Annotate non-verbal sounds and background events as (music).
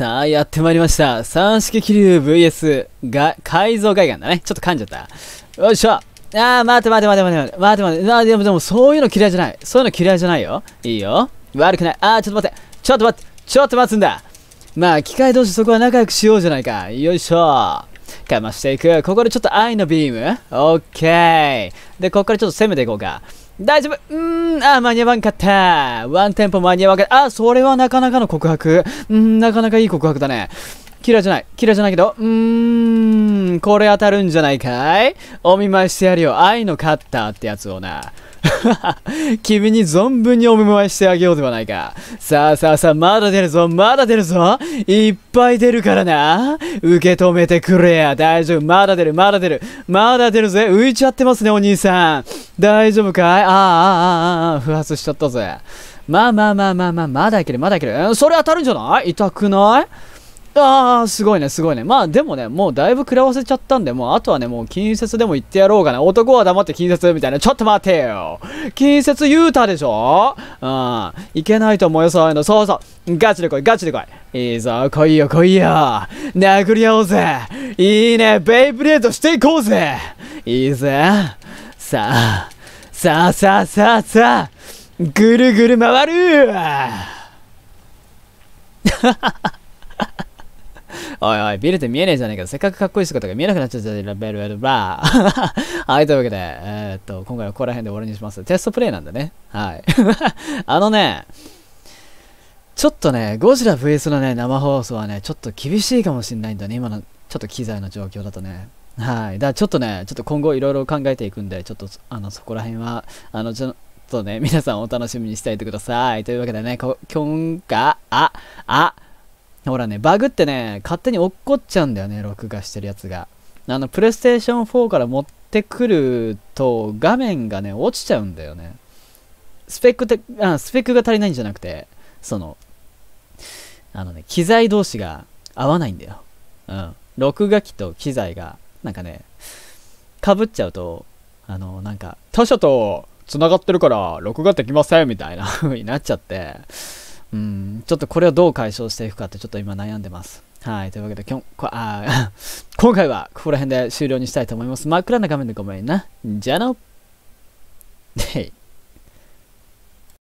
さあ、やってまいりました。三式気流 VS が、改造外観だね。ちょっと噛んじゃった。よいしょ。ああ、待て待て待て待て待て待て待て。あでもでも、そういうの嫌いじゃない。そういうの嫌いじゃないよ。いいよ。悪くない。ああ、ちょっと待って。ちょっと待って。ちょっと待つんだ。まあ、機械同士そこは仲良くしようじゃないか。よいしょ。かましていく。ここでちょっと愛のビーム。オッケー。で、ここからちょっと攻めていこうか。大丈夫うーん、あ、間に合わんかった。ワンテンポ間に合わんかった。あ、それはなかなかの告白。うん、なかなかいい告白だね。キラじゃない。キラじゃないけど、うーん。これ当たるんじゃないかいお見舞いしてやるよ、愛のカッターってやつをな。(laughs) 君に存分にお見舞いしてあげようではないか。さあさあさあ、まだ出るぞ、まだ出るぞ。いっぱい出るからな。受け止めてくれや。大丈夫、まだ出る、まだ出る。まだ出るぜ。浮いちゃってますね、お兄さん。大丈夫かいああ、ああ、ああ、不発しちゃったぜ。まあまあまあまあまあ、まだいける、まだいける。それ当たるんじゃない痛くないああ、すごいね、すごいね。まあでもね、もうだいぶ食らわせちゃったんで、もうあとはね、もう近接でも行ってやろうかな。男は黙って近接みたいな。ちょっと待てよ。近接言うたでしょうん。いけないと思うよ、そういうの。そうそう。ガチで来い、ガチで来い。いいぞ、来いよ、来いよ。殴り合おうぜ。いいね、ベイブレードしていこうぜ。いいぜ。さあ、さあさあさあさあ、ぐるぐる回る。ははは。おいおい、ビルって見えねえじゃねえか。せっかくかっこいい姿が見えなくなっちゃったじゃん。ベルベルバー。(laughs) はい、というわけで、えー、っと、今回はここら辺で終わりにします。テストプレイなんでね。はい。(laughs) あのね、ちょっとね、ゴジラ VS のね、生放送はね、ちょっと厳しいかもしんないんだね。今の、ちょっと機材の状況だとね。はい。だからちょっとね、ちょっと今後いろいろ考えていくんで、ちょっと、あの、そこら辺は、あの、ちょっとね、皆さんお楽しみにしていてください。というわけでね、こ、今回、あ、あ、ほらね、バグってね、勝手に落っこっちゃうんだよね、録画してるやつが。あの、プレイステーション4から持ってくると、画面がね、落ちちゃうんだよね。スペックてあ、スペックが足りないんじゃなくて、その、あのね、機材同士が合わないんだよ。うん。録画機と機材が、なんかね、かぶっちゃうと、あの、なんか、他社と繋がってるから、録画できませんみたいな風になっちゃって、うん、ちょっとこれをどう解消していくかってちょっと今悩んでます。はい、というわけで、きょこあ (laughs) 今回はここら辺で終了にしたいと思います。真っ暗な画面でごめんな。じゃあの。(laughs)